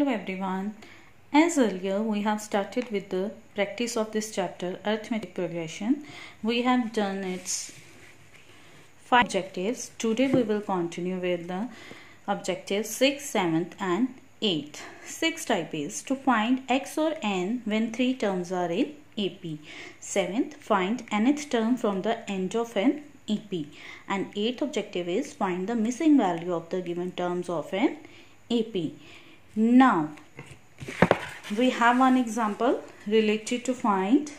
Hello everyone. As earlier we have started with the practice of this chapter arithmetic progression. We have done its five objectives. Today we will continue with the objectives 6th, 7th and eighth. Sixth type is to find x or n when three terms are in AP. 7th find nth term from the end of an AP. And 8th objective is find the missing value of the given terms of an AP. Now, we have one example related to find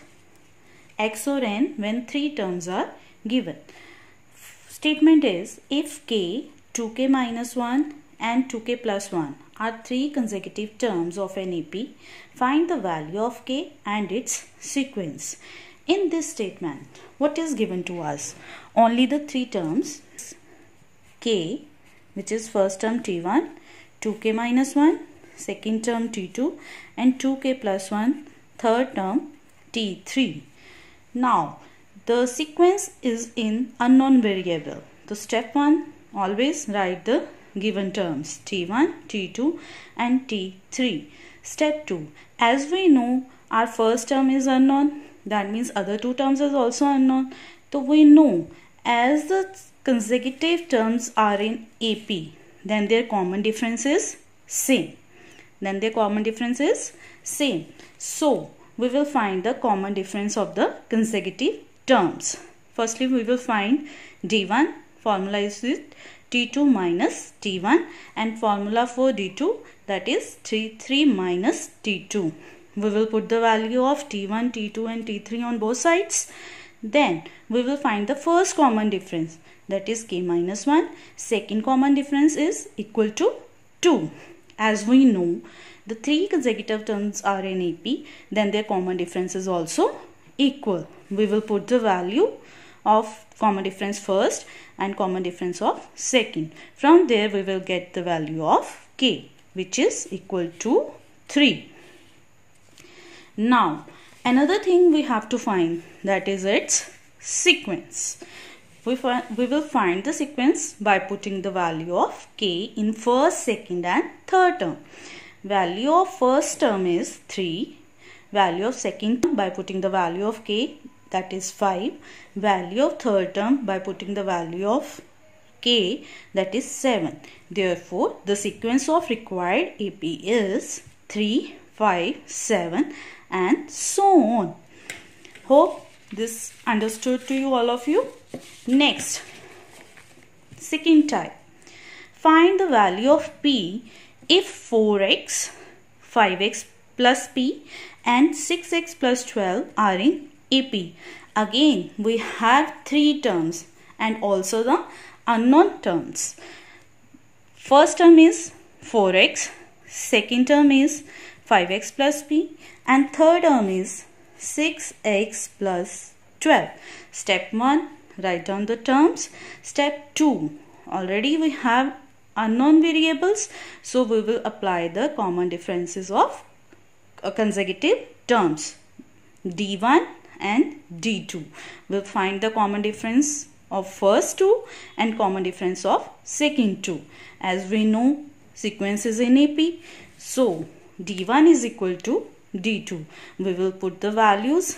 x or n when three terms are given. Statement is if k, 2k minus 1 and 2k plus 1 are three consecutive terms of an AP, find the value of k and its sequence. In this statement, what is given to us? Only the three terms k, which is first term t1 2k minus 1 second term t2 and 2k plus 1 third term t3 now the sequence is in unknown variable so step 1 always write the given terms t1 t2 and t3 step 2 as we know our first term is unknown that means other two terms is also unknown so we know as the consecutive terms are in AP then their common difference is same then their common difference is same so we will find the common difference of the consecutive terms firstly we will find d1 formula is with t2 minus t1 and formula for d2 that is 3 3 minus t2 we will put the value of t1 t2 and t3 on both sides then we will find the first common difference that is k minus 1. Second common difference is equal to 2. As we know the three consecutive terms are in AP then their common difference is also equal. We will put the value of common difference first and common difference of second. From there we will get the value of k which is equal to 3. Now another thing we have to find that is its sequence we, we will find the sequence by putting the value of k in first second and third term value of first term is 3 value of second term by putting the value of k that is 5 value of third term by putting the value of k that is 7 therefore the sequence of required ap is 3 5 7 and so on. Hope this understood to you all of you. Next, second type. Find the value of P if 4x, 5x plus P and 6x plus 12 are in AP. Again, we have three terms and also the unknown terms. First term is 4x, second term is 5x plus b and third term is 6x plus 12. Step 1 write down the terms. Step 2 already we have unknown variables so we will apply the common differences of uh, consecutive terms d1 and d2. We'll find the common difference of first two and common difference of second two as we know sequences in AP. So d1 is equal to d2. We will put the values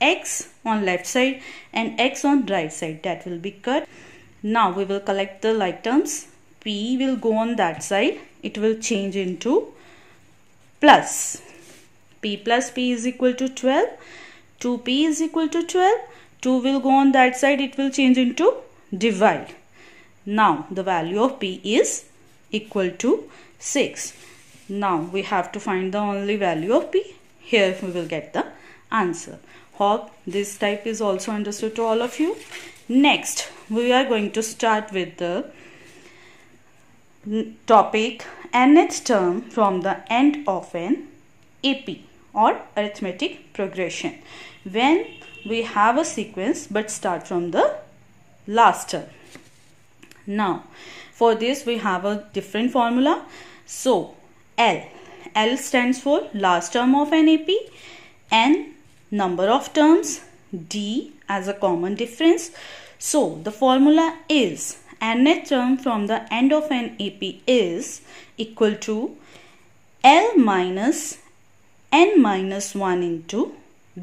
x on left side and x on right side that will be cut. Now we will collect the like terms. P will go on that side. It will change into plus. P plus P is equal to 12. 2P is equal to 12. 2 will go on that side. It will change into divide. Now the value of P is equal to 6. Now we have to find the only value of P. Here we will get the answer. Hope this type is also understood to all of you. Next, we are going to start with the topic nth term from the end of an AP or arithmetic progression. When we have a sequence but start from the last term. Now, for this we have a different formula. So, L. L stands for last term of an AP. N number of terms. D as a common difference. So the formula is nth term from the end of an AP is equal to L minus n minus 1 into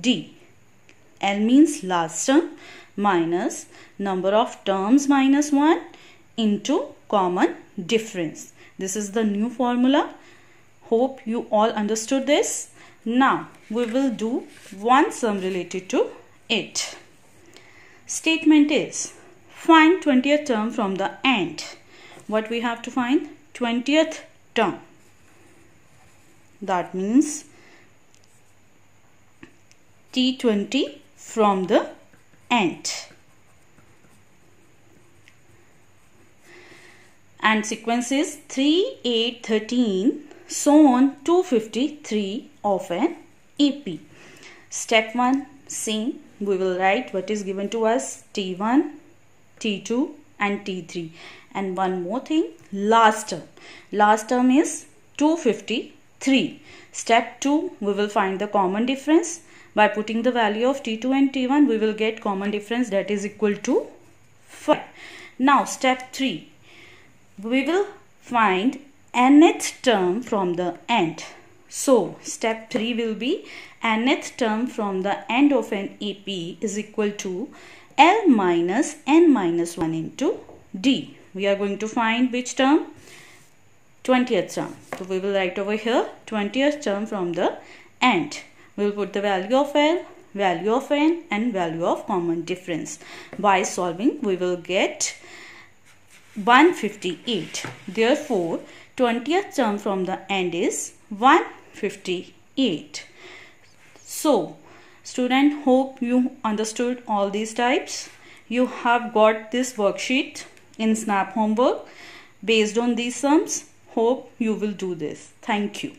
D. L means last term minus number of terms minus 1 into common difference. This is the new formula Hope you all understood this. Now, we will do one sum related to it. Statement is, find 20th term from the end. What we have to find? 20th term. That means T20 from the end. And sequence is 3, 8, 13, so on 253 of an EP. Step 1 same we will write what is given to us T1, T2 and T3 and one more thing last term. Last term is 253. Step 2 we will find the common difference by putting the value of T2 and T1 we will get common difference that is equal to 5. Now step 3 we will find nth term from the end. So, step 3 will be nth term from the end of an AP is equal to L minus n minus 1 into D. We are going to find which term? 20th term. So, we will write over here 20th term from the end. We will put the value of L, value of n and value of common difference. By solving, we will get 158. Therefore, 20th term from the end is 158. So, student hope you understood all these types. You have got this worksheet in SNAP homework based on these sums. Hope you will do this. Thank you.